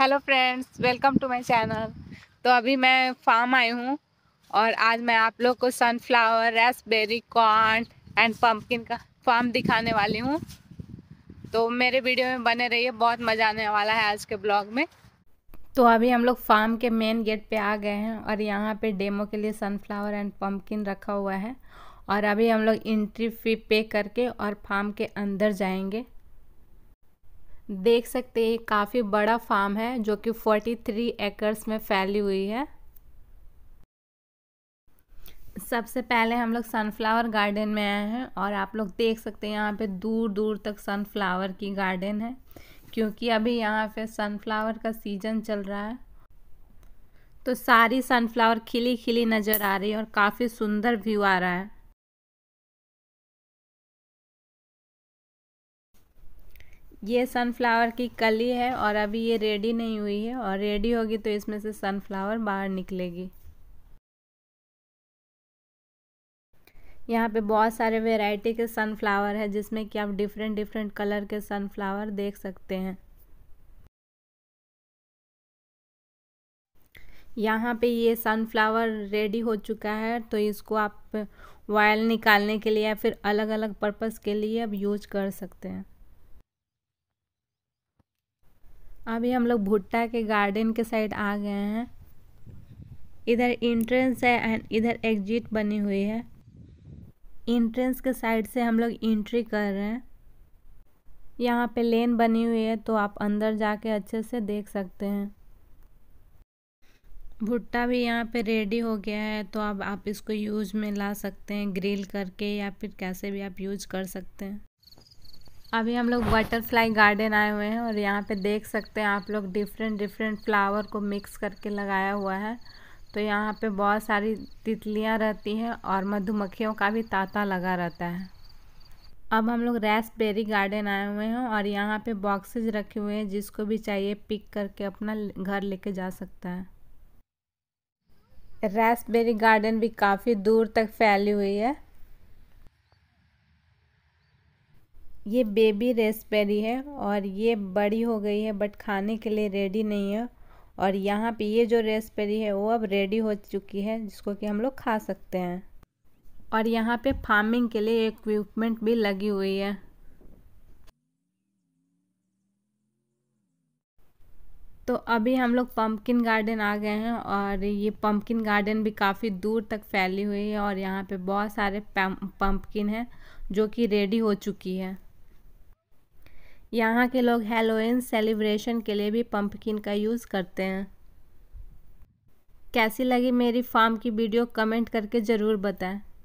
hello friends welcome to my channel तो अभी मैं फार्म आई हूँ और आज मैं आप लोग को sunflower raspberry corn and pumpkin का फार्म दिखाने वाली हूँ तो मेरे वीडियो में बने रहिए बहुत मज़ा आने वाला है आज के ब्लॉग में तो अभी हम लोग फार्म के मेन गेट पे आ गए हैं और यहाँ पे डेमो के लिए सनफ्लावर एंड पम्पकिन रखा हुआ है और अभी हम लोग एंट्री फ़ी पे करके और फार्म के अंदर जाएंगे देख सकते हैं काफ़ी बड़ा फार्म है जो कि 43 एकर्स में फैली हुई है सबसे पहले हम लोग सनफ्लावर गार्डन में आए हैं और आप लोग देख सकते हैं यहाँ पे दूर दूर तक सनफ्लावर की गार्डन है क्योंकि अभी यहाँ पे सनफ्लावर का सीजन चल रहा है तो सारी सनफ्लावर खिली खिली नज़र आ रही है और काफ़ी सुंदर व्यू आ रहा है ये सनफ्लावर की कली है और अभी ये रेडी नहीं हुई है और रेडी होगी तो इसमें से सनफ्लावर बाहर निकलेगी यहाँ पे बहुत सारे वैरायटी के सनफ्लावर है जिसमें कि आप डिफरेंट डिफरेंट कलर के सनफ्लावर देख सकते हैं यहाँ पे ये सनफ्लावर रेडी हो चुका है तो इसको आप वायल निकालने के लिए या फिर अलग अलग पर्पस के लिए अब यूज कर सकते हैं अभी हम लोग भुट्टा के गार्डन के साइड आ गए हैं इधर इंट्रेंस है एंड इधर एग्जिट बनी हुई है इंट्रेंस के साइड से हम लोग एंट्री कर रहे हैं यहाँ पे लेन बनी हुई है तो आप अंदर जाके अच्छे से देख सकते हैं भुट्टा भी यहाँ पे रेडी हो गया है तो अब आप इसको यूज में ला सकते हैं ग्रिल करके या फिर कैसे भी आप यूज कर सकते हैं अभी हम लोग बटरफ्लाई गार्डन आए हुए हैं और यहाँ पे देख सकते हैं आप लोग डिफरेंट डिफरेंट फ्लावर को मिक्स करके लगाया हुआ है तो यहाँ पे बहुत सारी तितलियाँ रहती हैं और मधुमक्खियों का भी तांता लगा रहता है अब हम लोग रेसबेरी गार्डन आए हुए हैं और यहाँ पे बॉक्सेज रखे हुए हैं जिसको भी चाहिए पिक करके अपना घर लेके जा सकता है रेसबेरी गार्डन भी काफ़ी दूर तक फैली हुई है ये बेबी रेसबेरी है और ये बड़ी हो गई है बट खाने के लिए रेडी नहीं है और यहाँ पे ये जो रेसबेरी है वो अब रेडी हो चुकी है जिसको कि हम लोग खा सकते हैं और यहाँ पे फार्मिंग के लिए इक्विपमेंट भी लगी हुई है तो अभी हम लोग पम्पकिन गार्डन आ गए हैं और ये पम्पकिन गार्डन भी काफ़ी दूर तक फैली हुई है और यहाँ पे बहुत सारे पम्पकिन हैं जो कि रेडी हो चुकी है यहाँ के लोग हेलोइन सेलिब्रेशन के लिए भी पम्पकिन का यूज़ करते हैं कैसी लगी मेरी फार्म की वीडियो कमेंट करके ज़रूर बताएं